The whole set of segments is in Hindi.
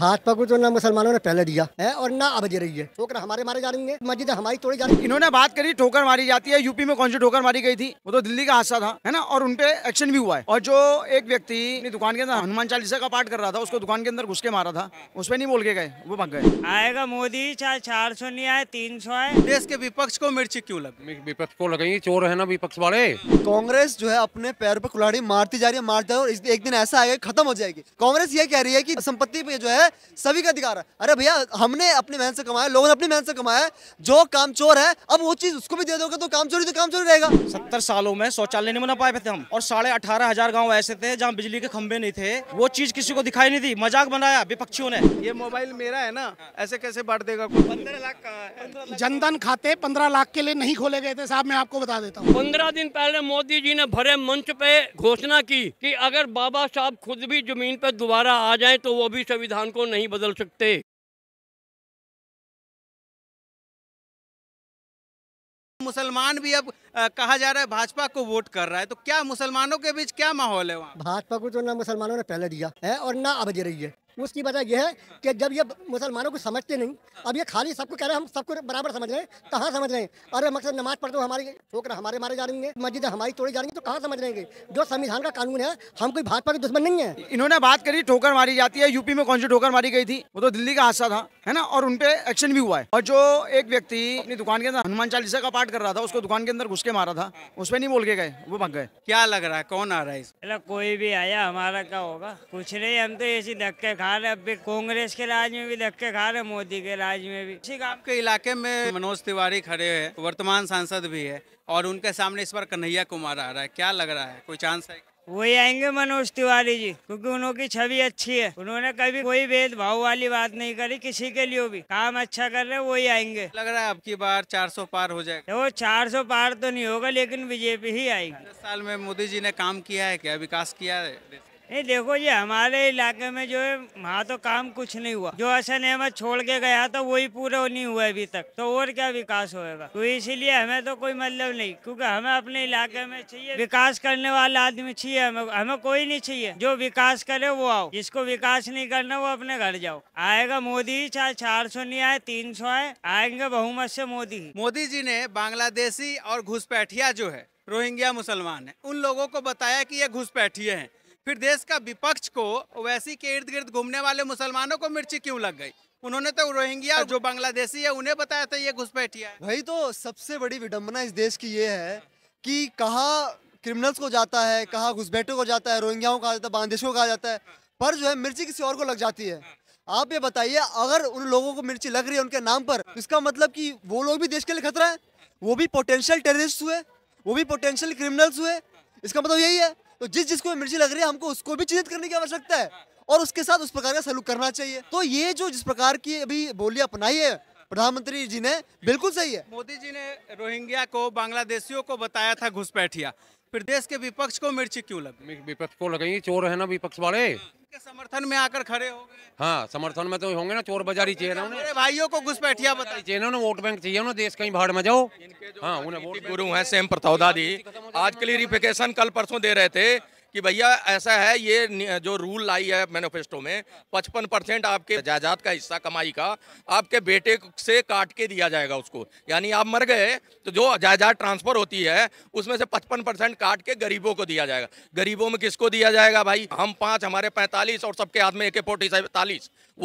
भाजपा को तो ना मुसलमानों ने पहले दिया है और ना अब दे रही है ठोकर हमारे मारे जा रही है मस्जिद हमारी तोड़ी जा रही है इन्होंने बात करी ठोकर मारी जाती है यूपी में कौन सी ठोकर मारी गई थी वो तो दिल्ली का हादसा था है ना और उनपे एक्शन भी हुआ है और जो एक व्यक्ति दुकान के अंदर हनुमान चालीसा का पाठ कर रहा था उसको दुकान के अंदर घुस के मारा था उस पर नहीं बोल के गए वो भग गए आएगा मोदी चाहे चार सौ नहीं आए तीन सौ आए देश के विपक्ष को मिर्ची क्यों लग विपक्ष को लगे चोर है ना विपक्ष वाले कांग्रेस जो है अपने पैर पर कुल्हाड़ी मारती जा रही है मारती है और एक दिन ऐसा आएगा खत्म हो जाएगी कांग्रेस ये कह रही है की संपत्ति पे जो है है सभी का अधिकार है अरे भैया हमने अपनी मेहनत से कमाया लोगों ने अपनी मेहनत से कमाया है जो काम चोर है अब वो चीज उसको भी दे दोगे तो काम चोरी तो काम चोरी रहेगा सत्तर सालों में शौचालय नहीं बना पाए थे हम और साढ़े अठारह हजार गाँव ऐसे थे जहाँ बिजली के खंबे नहीं थे वो चीज किसी को दिखाई नहीं थी मजाक बनाया विपक्षियों ने ये मोबाइल मेरा है ना ऐसे कैसे बांट देगा पंद्रह लाख का जनधन खाते पंद्रह लाख के लिए नहीं खोले गए थे साहब मैं आपको बता देता हूँ पंद्रह दिन पहले मोदी जी ने भरे मंच पे घोषणा की कि अगर बाबा साहब खुद भी जमीन पे दोबारा आ जाए तो वो भी संविधान को को नहीं बदल सकते मुसलमान भी अब आ, कहा जा रहा है भाजपा को वोट कर रहा है तो क्या मुसलमानों के बीच क्या माहौल है वहाँ भाजपा को तो ना मुसलमानों ने पहले दिया है और ना अब दे रही है उसकी वजह यह है कि जब ये मुसलमानों को समझते नहीं अब ये खाली सबको कह रहे हैं हम सबको बराबर समझ रहे हैं कहाँ समझ रहे हैं अरे मकसद नमाज पढ़ते हो हमारी ठोकर हमारे मारे जा रही है मस्जिद हमारी तोड़ी जा रही है तो कहाँ समझ रहे जो संविधान का कानून है हम कोई भाजपा के दुश्मन नहीं है इन्होंने बात करी ठोकर मारी जाती है यूपी में कौन सी ठोकर मारी गई थी वो तो दिल्ली का हादसा था है ना और उनपे एक्शन भी हुआ है और जो एक व्यक्ति अपनी दुकान के अंदर हनुमान चालीसा का पाठ कर रहा था उसको दुकान के अंदर घुस के मारा था उस पर नहीं बोल के गए वो भग गए क्या लग रहा है कौन आ रहा है कोई भी आया हमारा क्या होगा कुछ नहीं हम तो ऐसी धक्के खा खा रहे अब भी कांग्रेस के राज में भी धक्के खा रहे मोदी के राज में भी ठीक आपके इलाके में मनोज तिवारी खड़े हैं वर्तमान सांसद भी है और उनके सामने इस बार कन्हैया कुमार आ रहा है क्या लग रहा है कोई चांस है वही आएंगे मनोज तिवारी जी क्योंकि उनकी छवि अच्छी है उन्होंने कभी कोई भेदभाव वाली बात नहीं करी किसी के लिए भी काम अच्छा कर रहे वही आएंगे लग रहा है अब की बार 400 पार हो जाएगा वो 400 पार तो नहीं होगा लेकिन बीजेपी ही आएगी दस साल में मोदी जी ने काम किया है क्या विकास किया है नहीं देखो जी हमारे इलाके में जो है वहाँ तो काम कुछ नहीं हुआ जो असन अहमद छोड़ के गया तो वही पूरा नहीं हुआ अभी तक तो और क्या विकास होएगा तो इसीलिए हमें तो कोई मतलब नहीं क्योंकि हमें अपने इलाके में चाहिए विकास करने वाला आदमी चाहिए हमें हमें कोई नहीं चाहिए जो विकास करे वो आओ जिसको विकास नहीं करना वो अपने घर जाओ आएगा मोदी चाहे चार सौ नहीं आए तीन सौ आए आएंगे बहुमत से मोदी मोदी जी ने बांग्लादेशी और घुसपैठिया जो है रोहिंग्या मुसलमान है उन लोगों को बताया कि ये घुसपैठिए हैं फिर देश का विपक्ष को वैसी के इर्द गिर्द घूमने वाले मुसलमानों को मिर्ची क्यों लग गई उन्होंने तो रोहिंग्या जो बांग्लादेशी है उन्हें बताया था ये घुसपैठिया भाई तो सबसे बड़ी विडम्बना इस देश की ये है कि कहा क्रिमिनल्स को जाता है कहा घुसपैठो को जाता है रोहिंग्याओं को कहा जाता है बांग्लादेशों को कहा जाता है पर जो है मिर्ची किसी और को लग जाती है आप ये बताइए अगर उन लोगों को मिर्ची लग रही है उनके नाम पर तो इसका मतलब कि वो लोग भी देश के लिए खतरा है वो भी पोटेंशियल टेररिस्ट हुए वो भी पोटेंशियल क्रिमिनल्स हुए इसका मतलब यही है तो जिस जिसको मिर्ची लग रही है हमको उसको भी चिन्हित करने की आवश्यकता है और उसके साथ उस प्रकार का सलूक करना चाहिए तो ये जो जिस प्रकार की अभी बोली अपनाई है प्रधानमंत्री जी ने बिल्कुल सही है मोदी जी ने रोहिंग्या को बांग्लादेशियों को बताया था घुसपैठिया फिर देश के विपक्ष को मिर्ची क्यों लग विपक्ष को लगेंगे चोर है ना विपक्ष वाले के समर्थन में आकर खड़े हो गए हाँ समर्थन में तो होंगे ना चोर बाजारी चाहिए ना उन्हें भाइयों को घुसपैठिया बताई चाहिए ना वोट बैंक चाहिए ना देश कहीं भाड़ में जाओ हाँ उन्हें वोट गुरु हैं सेम प्रथौदा जी आज क्लियरिफिकेशन कल परसों दे रहे थे कि भैया ऐसा है ये जो रूल लाई है मैनिफेस्टो में पचपन परसेंट आपके जायदाद का हिस्सा कमाई का आपके बेटे से काट के दिया जाएगा उसको यानी आप मर गए तो जो जायदाद ट्रांसफ़र होती है उसमें से पचपन परसेंट काट के गरीबों को दिया जाएगा गरीबों में किसको दिया जाएगा भाई हम पाँच हमारे पैंतालीस और सबके हाथ में एक फोर्टी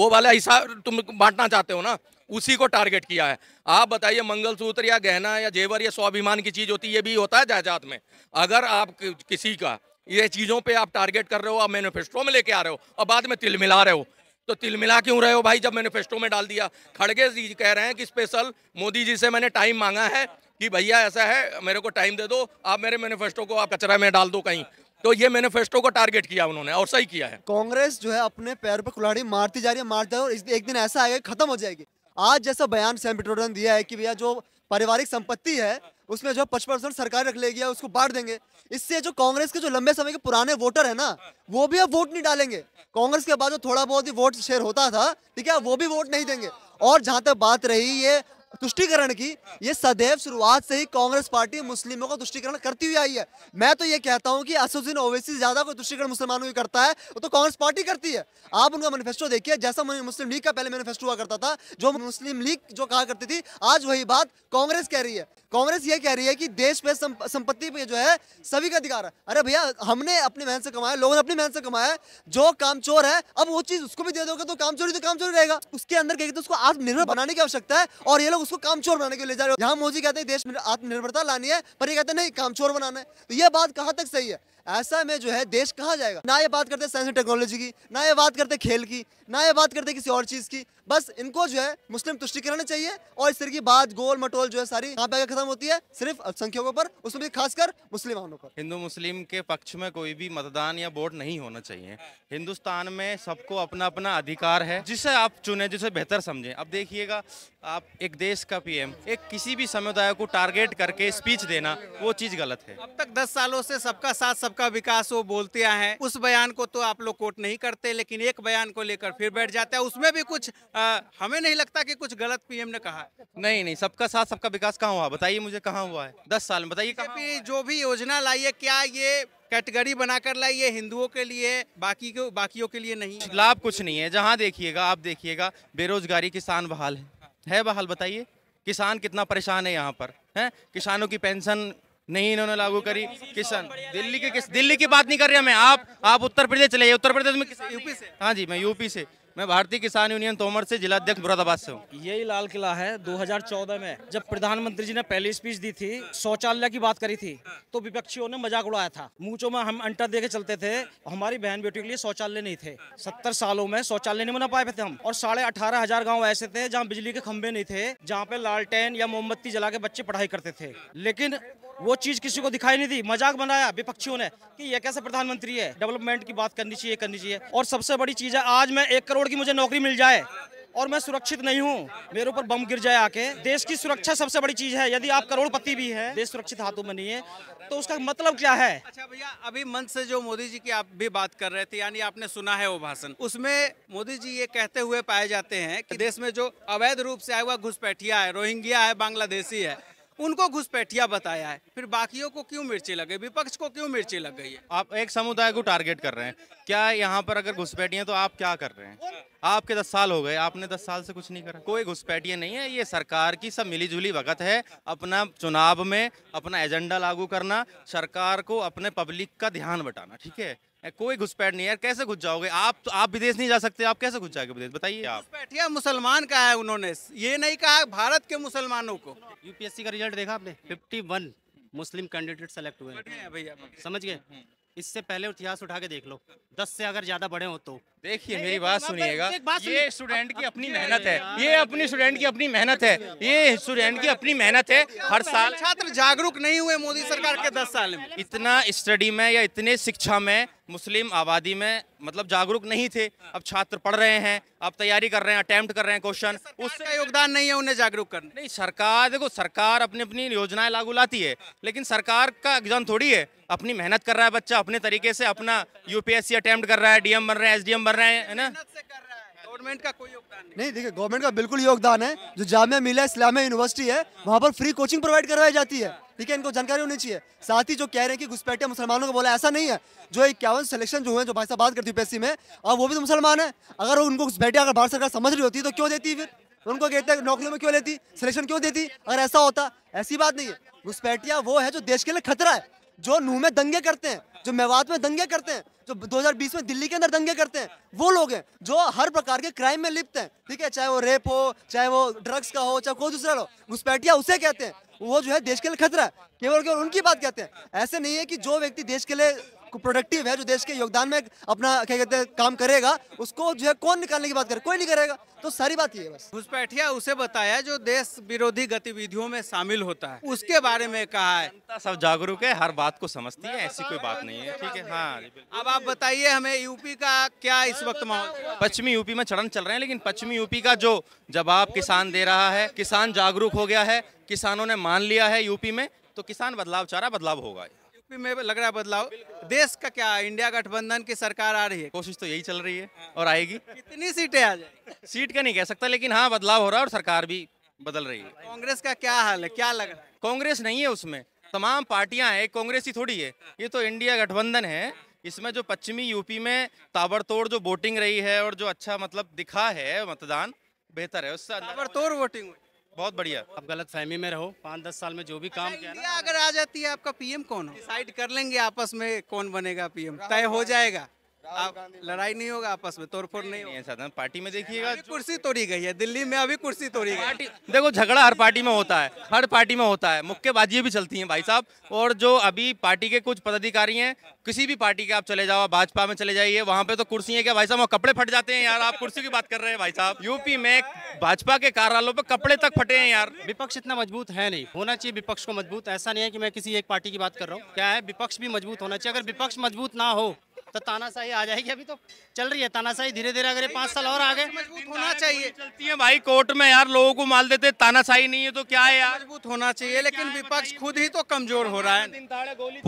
वो वाला हिस्सा तुम बांटना चाहते हो ना उसी को टारगेट किया है आप बताइए मंगलसूत्र या गहना या जेवर या स्वाभिमान की चीज़ होती है ये भी होता है जायदाद में अगर आप किसी का ये चीज़ों पे आप टारगेट कर रहे हो आप मैनिफेस्टो में लेके आ रहे हो और बाद में तिल मिला रहे हो तो तिल मिला क्यों रहे हो भाई जब मैनिफेस्टो में डाल दिया खड़गे जी कह रहे हैं कि स्पेशल मोदी जी से मैंने टाइम मांगा है कि भैया ऐसा है मेरे को टाइम दे दो आप मेरे मैनिफेस्टो को आप कचरा में डाल दो कहीं तो ये मैनिफेस्टो को टारगेट किया उन्होंने और सही किया है कांग्रेस जो है अपने पैर पर कुल्हाड़ी मारती जा रही है मारती है और एक दिन ऐसा आएगा खत्म हो जाएगी आज जैसा बयान सैम ने दिया है कि भैया जो पारिवारिक संपत्ति है उसमें जो पचपन परसेंट सरकार रख लेगी उसको बांट देंगे इससे जो कांग्रेस के जो लंबे समय के पुराने वोटर है ना वो भी अब वोट नहीं डालेंगे कांग्रेस के बाद जो थोड़ा बहुत ही वोट शेयर होता था ठीक है वो भी वोट नहीं देंगे और जहां तक बात रही ये तुष्टिकरण की ये सदैव शुरुआत से ही कांग्रेस पार्टी मुस्लिमों का तुष्टिकरण करती हुई आई है मैं तो ये कहता हूँ कि असुद्दीन ओवैसी ज्यादा कोई तुष्टिकरण मुसलमानों की करता है वो तो कांग्रेस पार्टी करती है आप उनका मैनिफेस्टो देखिए जैसा मुस्लिम लीग का पहले मैनिफेस्टो हुआ करता था जो मुस्लिम लीग जो कहा करती थी आज वही बात कांग्रेस कह रही है कांग्रेस ये कह रही है कि देश पे संपत्ति पे जो है सभी का अधिकार है अरे भैया हमने अपनी मेहनत से कमाया लोगों ने अपनी मेहनत से कमाया जो काम चोर है अब वो चीज उसको भी दे दोगे तो काम चोरी तो काम चोरी रहेगा उसके अंदर कहेगी तो उसको आत्मनिर्भर बनाने की आवश्यकता है और ये लोग उसको चोर बनाने के लिए जा रहे हो यहाँ मोदी कहते हैं देश में आत्मनिर्भरता लानी है पर ये कहते हैं नहीं कामचोर बनाना है तो ये बात कहाँ तक सही है ऐसा में जो है देश कहाँ जाएगा ना ये बात करते साइंस एंड टेक्नोलॉजी की ना ये बात करते खेल की ना ये बात करते किसी और चीज़ की बस इनको जो है मुस्लिम तुष्टिकरण चाहिए और इस तरह की बात गोल मटोल जो है सारी यहाँ पे आगे खत्म होती है सिर्फ अल्पसंख्यकों पर उसमें भी खासकर मुस्लिमानों पर हिंदू मुस्लिम के पक्ष में कोई भी मतदान या वोट नहीं होना चाहिए हिंदुस्तान में सबको अपना अपना अधिकार है जिसे आप चुने जिसे बेहतर समझें अब देखिएगा आप एक देश का पीएम एक किसी भी समुदाय को टारगेट करके स्पीच देना वो चीज़ गलत है अब तक दस सालों से सबका साथ सब सबका विकास वो बोलते हैं उस बयान को तो आप लोग कोट नहीं करते लेकिन एक बयान को लेकर फिर बैठ जाते हैं उसमें भी कुछ आ, हमें नहीं लगता कि कुछ गलत पीएम ने कहा नहीं नहीं सबका साथ सबका विकास कहाँ हुआ बताइए मुझे कहाँ हुआ है दस साल में बताइए जो भी योजना लाइए क्या ये कैटेगरी बनाकर लाई है हिंदुओं के लिए बाकी के बाकियों के लिए नहीं लाभ कुछ नहीं है जहाँ देखिएगा आप देखिएगा बेरोजगारी किसान बहाल है है बहाल बताइए किसान कितना परेशान है यहाँ पर है किसानों की पेंशन नहीं इन्होंने लागू करी किसान दिल्ली की किस दिल्ली की बात नहीं कर रहे मैं आप आप उत्तर प्रदेश चले उत्तर प्रदेश में यूपी से हाँ जी मैं यूपी से मैं भारतीय किसान यूनियन तोमर से जिला अध्यक्ष मुरादाबाद से हूँ यही लाल किला है 2014 में जब प्रधानमंत्री जी ने पहली स्पीच दी थी शौचालय की बात करी थी तो विपक्षियों ने मजाक उड़ाया था मुँचो में हम अंटर दे के चलते थे हमारी बहन बेटियों के लिए शौचालय नहीं थे सत्तर सालों में शौचालय नहीं बना पाए थे हम और साढ़े अठारह हजार गाँव ऐसे थे जहाँ बिजली के खम्भे नहीं थे जहाँ पे लालटेन या मोमबत्ती जला के बच्चे पढ़ाई करते थे लेकिन वो चीज़ किसी को दिखाई नहीं दी मजाक बनाया विपक्षियों ने कि ये कैसे प्रधानमंत्री है डेवलपमेंट की बात करनी चाहिए करनी चाहिए और सबसे बड़ी चीज़ है आज मैं एक करोड़ की मुझे नौकरी मिल जाए और मैं सुरक्षित नहीं हूँ मेरे ऊपर बम गिर जाए आके देश की सुरक्षा सबसे बड़ी चीज है यदि आप करोड़पति भी हैं देश सुरक्षित हाथों में नहीं है तो उसका मतलब क्या है अच्छा भैया अभी मंच से जो मोदी जी की आप भी बात कर रहे थे यानी आपने सुना है वो भाषण उसमें मोदी जी ये कहते हुए पाए जाते हैं कि देश में जो अवैध रूप से आया हुआ घुसपैठिया है रोहिंग्या है बांग्लादेशी है उनको घुसपैठिया बताया है फिर बाकियों को क्यों मिर्ची लगे विपक्ष को क्यों मिर्ची लग गई है आप एक समुदाय को टारगेट कर रहे हैं क्या यहाँ पर अगर घुसपैठिया तो आप क्या कर रहे हैं आपके दस साल हो गए आपने दस साल से कुछ नहीं करा कोई घुसपैठिया नहीं है ये सरकार की सब मिलीजुली भगत है अपना चुनाव में अपना एजेंडा लागू करना सरकार को अपने पब्लिक का ध्यान बटाना ठीक है कोई घुसपैठ नहीं यार कैसे घुस जाओगे आप तो आप विदेश नहीं जा सकते आप कैसे घुस जाओगे विदेश बताइए आप घुसपैठिया मुसलमान कहा है उन्होंने ये नहीं कहा भारत के मुसलमानों को यूपीएससी का रिजल्ट देखा आपने fifty one Muslim candidate select हुए हैं भैया समझ गए इससे पहले इतिहास उठा के देख लो दस से अगर ज्यादा बड़े हो तो देखिए मेरी बात सुनिएगा ये स्टूडेंट की अपनी मेहनत है ये अपनी स्टूडेंट की अपनी मेहनत है ये स्टूडेंट की अपनी मेहनत है हर साल छात्र जागरूक नहीं हुए मोदी सरकार के दस साल में इतना स्टडी में या इतने शिक्षा में मुस्लिम आबादी में मतलब जागरूक नहीं थे अब छात्र पढ़ रहे हैं अब तैयारी कर रहे हैं अटेम्प्ट कर रहे हैं क्वेश्चन उससे योगदान नहीं है उन्हें जागरूक करने नहीं सरकार देखो सरकार अपनी अपनी योजनाएं लागू लाती है लेकिन सरकार का एग्जाम थोड़ी है अपनी मेहनत कर रहा है बच्चा अपने तरीके से अपना यूपीएससी अटेम्प्ट कर रहा है डीएम बन रहे हैं एस बन कर रहे हैं है ना गवर्नमेंट का कोई योगदान नहीं, नहीं देखिए गवर्नमेंट का बिल्कुल योगदान है जो जामिया मिला इस्लामिया यूनिवर्सिटी है वहाँ पर फ्री कोचिंग प्रोवाइड करवाई जाती है ठीक है इनको जानकारी होनी चाहिए साथ ही जो कह रहे हैं कि घुसपैठिया मुसलमानों को बोला ऐसा नहीं है जो इक्यावन सिलेक्शन जो है जो भाई साहब बात करती है पीएससी में और वो भी तो मुसलमान है अगर उनको घुसपैठिया अगर भारत सरकार समझ रही होती तो क्यों देती फिर उनको कहते हैं नौकरियों में क्यों लेती सिलेक्शन क्यों देती अगर ऐसा होता ऐसी बात नहीं है घुसपैठिया वो है जो देश के लिए खतरा है जो नूह में दंगे करते हैं जो मेवात में दंगे करते हैं जो 2020 में दिल्ली के अंदर दंगे करते हैं वो लोग हैं जो हर प्रकार के क्राइम में लिप्त हैं ठीक है चाहे वो रेप हो चाहे वो ड्रग्स का हो चाहे कोई दूसरा हो घुसपैठिया उसे कहते हैं वो जो है देश के लिए खतरा है केवल केवल उनकी बात कहते हैं ऐसे नहीं है कि जो व्यक्ति देश के लिए प्रोडक्टिव है जो देश के योगदान में अपना क्या कहते हैं काम करेगा उसको जो है कौन निकालने की बात करे कोई नहीं करेगा तो सारी बात ये बस घुसपैठिया उसे बताया जो देश विरोधी गतिविधियों में शामिल होता है उसके बारे में कहा है सब जागरूक है हर बात को समझती है ऐसी कोई बात नहीं है ठीक है हाँ अब आप बताइए हमें यूपी का क्या इस वक्त माहौल पश्चिमी यूपी में चरण चल रहे हैं लेकिन पश्चिमी यूपी का जो जवाब किसान दे रहा है किसान जागरूक हो गया है किसानों ने मान लिया है यूपी में तो किसान बदलाव चाह रहा बदलाव होगा यूपी में लग रहा है बदलाव देश का क्या इंडिया गठबंधन की सरकार आ रही है कोशिश तो यही चल रही है हाँ। और आएगी कितनी सीटें आ जाए सीट का नहीं कह सकता लेकिन हाँ बदलाव हो रहा है और सरकार भी बदल रही है कांग्रेस का क्या हाल है क्या लग रहा है कांग्रेस नहीं है उसमें तमाम पार्टियां हैं कांग्रेस ही थोड़ी है ये तो इंडिया गठबंधन है इसमें जो पश्चिमी यूपी में ताबड़तोड़ जो वोटिंग रही है और जो अच्छा मतलब दिखा है मतदान बेहतर है उससे ताबड़तोड़ वोटिंग हुई बहुत बढ़िया आप गलत फहमी में रहो पाँच दस साल में जो भी काम अच्छा, किया अगर आ जाती है आपका पीएम कौन हो डिसाइड कर लेंगे आपस में कौन बनेगा पीएम तय हो जाएगा आप लड़ाई नहीं होगा आपस में तोड़फोड़ नहीं, नहीं है पार्टी में देखिएगा कुर्सी तोड़ी गई है दिल्ली में अभी कुर्सी तोड़ी गई देखो झगड़ा हर पार्टी में होता है हर पार्टी में होता है मुक्केबाजी भी चलती हैं भाई साहब और जो अभी पार्टी के कुछ पदाधिकारी हैं किसी भी पार्टी के आप चले जाओ भाजपा में चले जाइए वहाँ पे तो कुर्सी है क्या भाई साहब वहाँ कपड़े फट जाते हैं यार आप कुर्सी की बात कर रहे हैं भाई साहब यूपी में भाजपा के कार्यालयों पे कपड़े तक फटे हैं यार विपक्ष इतना मजबूत है नहीं होना चाहिए विपक्ष को मजबूत ऐसा नहीं है कि मैं किसी एक पार्टी की बात कर रहा हूँ क्या है विपक्ष भी मजबूत होना चाहिए अगर विपक्ष मजबूत ना हो तो तानाशाही आ जाएगी अभी तो चल रही है तानाशाही धीरे धीरे अगर पाँच साल और गए मजबूत होना चाहिए चलती है भाई कोर्ट में यार लोगों को माल देते तानाशाही नहीं है तो क्या है यार मजबूत होना चाहिए लेकिन विपक्ष खुद ही तो कमजोर हो रहा है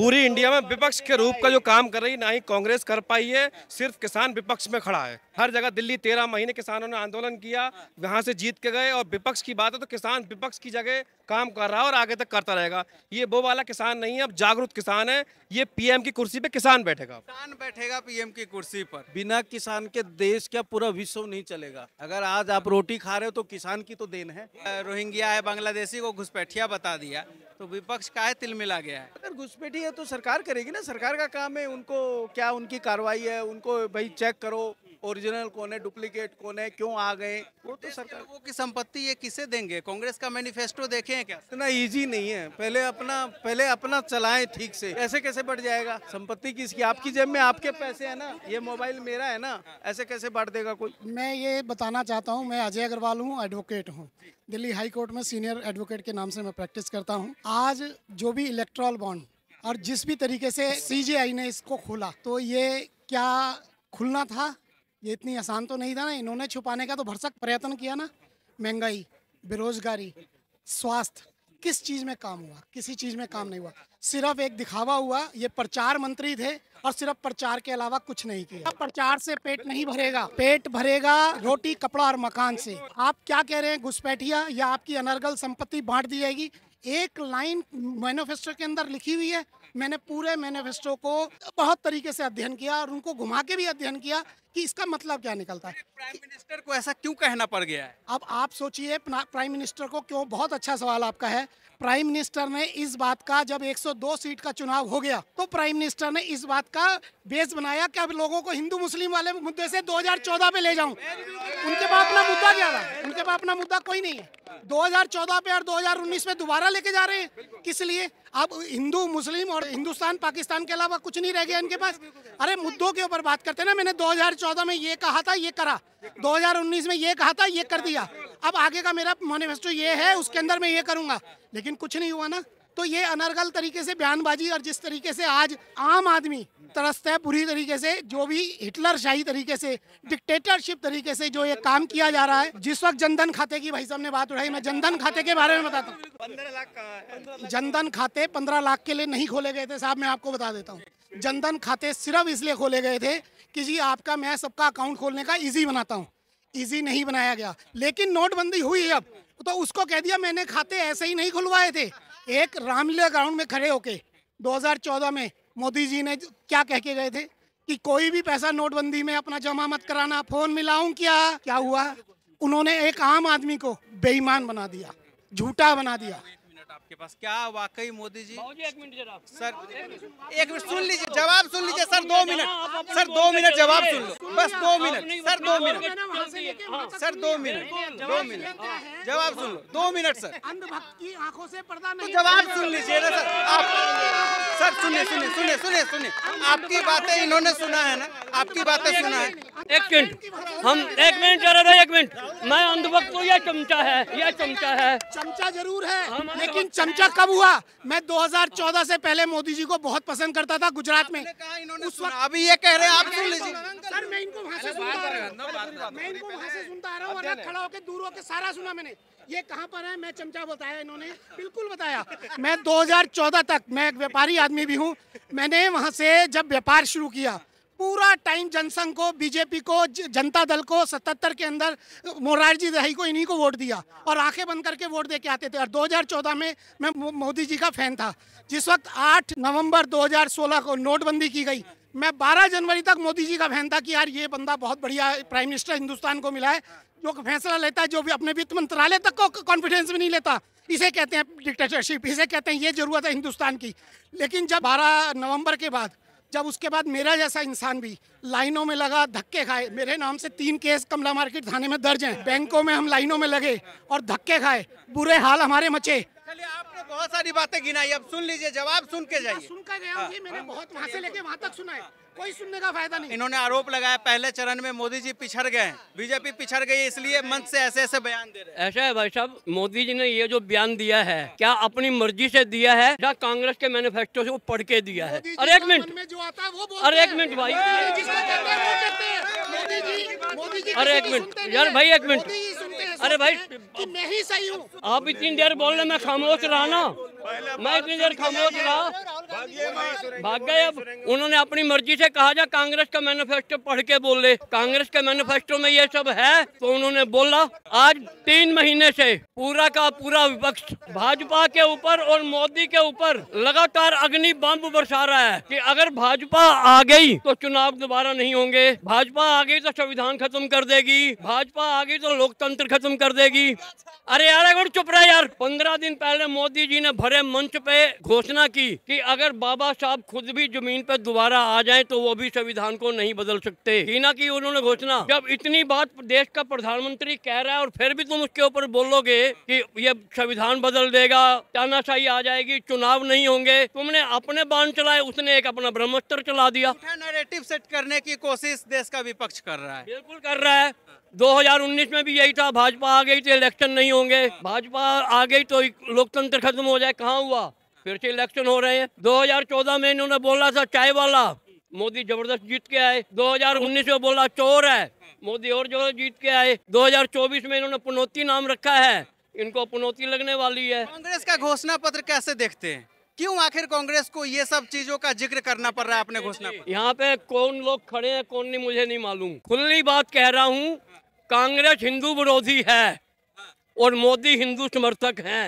पूरी इंडिया में विपक्ष के रूप का जो काम कर रही ना ही कांग्रेस कर पाई है सिर्फ किसान विपक्ष में खड़ा है हर जगह दिल्ली तेरह महीने किसानों ने आंदोलन किया हाँ। वहाँ से जीत के गए और विपक्ष की बात है तो किसान विपक्ष की जगह काम कर रहा है और आगे तक करता रहेगा ये वो वाला किसान नहीं है अब जागरूक किसान है ये पीएम की कुर्सी पे किसान बैठेगा किसान बैठेगा पीएम की कुर्सी पर बिना किसान के देश क्या पूरा विश्व नहीं चलेगा अगर आज आप रोटी खा रहे हो तो किसान की तो देन है रोहिंग्या है बांग्लादेशी को घुसपैठिया बता दिया तो विपक्ष का है तिल मिला गया है अगर घुसपैठी है तो सरकार करेगी ना सरकार का काम है उनको क्या उनकी कार्रवाई है उनको भाई चेक करो ओरिजिनल कौन है डुप्लीकेट कौन है क्यों आ गए वो तो सरकार लोगों की संपत्ति ये किसे देंगे कांग्रेस का मैनिफेस्टो देखे हैं क्या इतना इजी नहीं है पहले अपना पहले अपना चलाएं ठीक से ऐसे कैसे बढ़ जाएगा संपत्ति किसकी आपकी जेब में आपके पैसे है ना ये मोबाइल मेरा है ना ऐसे कैसे बढ़ देगा कोई मैं ये बताना चाहता हूँ मैं अजय अग्रवाल हूँ एडवोकेट हूँ दिल्ली हाई कोर्ट में सीनियर एडवोकेट के नाम से मैं प्रैक्टिस करता हूँ आज जो भी इलेक्ट्रॉल बॉन्ड और जिस भी तरीके से सी ने इसको खोला तो ये क्या खुलना था ये इतनी आसान तो नहीं था ना इन्होंने छुपाने का तो भरसक प्रयत्न किया ना महंगाई बेरोजगारी स्वास्थ्य किस चीज़ में काम हुआ किसी चीज़ में काम नहीं हुआ सिर्फ एक दिखावा हुआ ये प्रचार मंत्री थे और सिर्फ प्रचार के अलावा कुछ नहीं किया प्रचार से पेट नहीं भरेगा पेट भरेगा रोटी कपड़ा और मकान से आप क्या कह रहे हैं घुसपैठिया या आपकी अनर्गल संपत्ति बांट दी जाएगी एक लाइन मैनिफेस्टो के अंदर लिखी हुई है मैंने पूरे मैनोफेस्टो को बहुत तरीके से अध्ययन किया और उनको घुमा के भी अध्ययन किया कि इसका मतलब क्या निकलता है प्राइम मिनिस्टर को ऐसा क्यों कहना पड़ गया है अब आप सोचिए प्राइम मिनिस्टर को क्यों बहुत अच्छा सवाल आपका है प्राइम मिनिस्टर ने इस बात का जब 102 सीट का चुनाव हो गया तो प्राइम मिनिस्टर ने इस बात का बेस बनाया कि अब लोगों को हिंदू मुस्लिम वाले मुद्दे से 2014 पे ले जाऊं उनके पास अपना मुद्दा क्या था उनके पास अपना मुद्दा कोई नहीं है 2014 पे और 2019 में दोबारा लेके जा रहे हैं किस लिए अब हिंदू मुस्लिम और हिंदुस्तान पाकिस्तान के अलावा कुछ नहीं रह गया इनके पास अरे मुद्दों के ऊपर बात करते ना मैंने 2014 में ये कहा था ये करा 2019 में ये कहा था ये कर दिया अब आगे का मेरा मैनिफेस्टो ये है उसके अंदर मैं ये करूंगा लेकिन कुछ नहीं हुआ ना तो ये अनर्गल तरीके से बयानबाजी और जिस तरीके से आज आम आदमी तरसता है पूरी तरीके से जो भी हिटलर शाही तरीके से डिक्टेटरशिप तरीके से जो ये काम किया जा रहा है जिस वक्त जनधन खाते की भाई साहब ने बात उठाई मैं जनधन खाते के बारे में बताता हूँ जनधन खाते पंद्रह लाख के लिए नहीं खोले गए थे साहब मैं आपको बता देता हूँ जनधन खाते सिर्फ इसलिए खोले गए थे कि जी आपका मैं सबका अकाउंट खोलने का इजी बनाता हूँ इजी नहीं बनाया गया लेकिन नोटबंदी हुई है अब तो उसको कह दिया मैंने खाते ऐसे ही नहीं खुलवाए थे एक रामलीला ग्राउंड में खड़े होके 2014 में मोदी जी ने क्या कह के गए थे कि कोई भी पैसा नोटबंदी में अपना जमा मत कराना फोन मिलाऊं क्या क्या हुआ उन्होंने एक आम आदमी को बेईमान बना दिया झूठा बना दिया आपके पास क्या वाकई मोदी जी एक मिनट जरा सर एक मिनट सुन लीजिए जवाब सुन लीजिए सर दो मिनट सर दो मिनट जवाब सुन लो बस दो मिनट सर दो मिनट सर दो मिनट दो मिनट जवाब सुन लो दो मिनट सर अंधभक्त की आंखों से पर्दा तो नहीं जवाब सुन लीजिए ना सर आप सर सुनिए सुनिए सुनिए सुनिए सुनिए आपकी बातें इन्होंने सुना है ना आपकी बातें सुना है एक मिनट हम एक मिनट कह रहे थे एक मिनट मैं अंधभक्त हूँ यह चमचा है यह चमचा है चमचा जरूर है लेकिन चमचा कब हुआ मैं 2014 से पहले मोदी जी को बहुत पसंद करता था गुजरात में उस वक्त अभी ये कह रहे हैं आप सुन लीजिए सर मैं इनको वहाँ से सुनता रहा मैं इनको वहाँ सुनता रहा हूँ और खड़ा होकर दूर होकर सारा सुना मैंने ये कहाँ पर है मैं चमचा बताया इन्होंने बिल्कुल बताया मैं 2014 तक मैं एक व्यापारी आदमी भी हूँ मैंने वहाँ से जब व्यापार शुरू किया पूरा टाइम जनसंघ को बीजेपी को जनता दल को सतहत्तर के अंदर मोरारजी दही को इन्हीं को वोट दिया और आंखें बंद करके वोट दे के आते थे और 2014 में मैं मोदी जी का फैन था जिस वक्त 8 नवंबर 2016 को नोटबंदी की गई मैं 12 जनवरी तक मोदी जी का फैन था कि यार ये बंदा बहुत बढ़िया प्राइम मिनिस्टर हिंदुस्तान को मिला है जो फैसला लेता है जो भी अपने वित्त मंत्रालय तक को कॉन्फिडेंस भी नहीं लेता इसे कहते हैं डिक्टेटरशिप इसे कहते हैं ये जरूरत है हिंदुस्तान की लेकिन जब बारह नवंबर के बाद जब उसके बाद मेरा जैसा इंसान भी लाइनों में लगा धक्के खाए मेरे नाम से तीन केस कमला मार्केट थाने में दर्ज हैं बैंकों में हम लाइनों में लगे और धक्के खाए बुरे हाल हमारे मचे चलिए आपने बहुत सारी बातें गिनाई अब सुन लीजिए जवाब सुन के जाइए सुन कर गया मैंने हाँ। बहुत वहाँ से लेके वहाँ तक सुना है कोई सुनने का फायदा नहीं इन्होंने आरोप लगाया पहले चरण में मोदी जी पिछड़ गए बीजेपी पिछड़ गई इसलिए मंच से ऐसे ऐसे बयान दे रहे ऐसा है भाई साहब मोदी जी ने ये जो बयान दिया है क्या अपनी मर्जी से दिया है या कांग्रेस के मैनिफेस्टो से वो पढ़ के दिया है अरे एक मिनट जो आता है वो अरे एक मिनट भाई अरे एक मिनट यार भाई एक मिनट अरे भाई कि मैं ही सही हूँ आप इतनी देर बोल रहे मैं खामोश रहा ना मैं इतनी देर खामोश रहा भाग गए अब उन्होंने अपनी मर्जी से कहा जा कांग्रेस का मैनिफेस्टो पढ़ के बोले कांग्रेस के मैनिफेस्टो में ये सब है तो उन्होंने बोला आज तीन महीने से पूरा का पूरा विपक्ष भाजपा के ऊपर और मोदी के ऊपर लगातार अग्नि बम बरसा रहा है कि अगर भाजपा आ गई तो चुनाव दोबारा नहीं होंगे भाजपा आ गई तो संविधान खत्म कर देगी भाजपा आ गई तो लोकतंत्र खत्म कर देगी अरे यार अगर चुप रहा यार पंद्रह दिन पहले मोदी जी ने भरे मंच पे घोषणा की कि अगर बाबा साहब खुद भी जमीन पर दोबारा आ जाए तो वो भी संविधान को नहीं बदल सकते हिना की उन्होंने घोषणा जब इतनी बात देश का प्रधानमंत्री कह रहा है और फिर भी तुम उसके ऊपर बोलोगे कि ये संविधान बदल देगा तानाशाही आ जाएगी चुनाव नहीं होंगे तुमने अपने बांध चलाए उसने एक अपना ब्रह्मस्त्र चला दिया नैरेटिव सेट करने की कोशिश देश का विपक्ष कर रहा है बिल्कुल कर रहा है 2019 में भी यही था भाजपा आ गई तो इलेक्शन नहीं होंगे भाजपा आ गई तो लोकतंत्र खत्म हो जाए कहाँ हुआ फिर से इलेक्शन हो रहे हैं 2014 में इन्होंने बोला था चाय वाला मोदी जबरदस्त जीत के आए 2019 में बोला चोर है मोदी और जो जीत के आए 2024 में इन्होंने पुनौती नाम रखा है इनको पुनौती लगने वाली है कांग्रेस का घोषणा पत्र कैसे देखते हैं क्यों आखिर कांग्रेस को ये सब चीजों का जिक्र करना पड़ रहा है अपने घोषणा यहाँ पे कौन लोग खड़े हैं कौन नहीं मुझे नहीं मालूम खुली बात कह रहा हूँ कांग्रेस हिंदू विरोधी है और मोदी हिंदू समर्थक हैं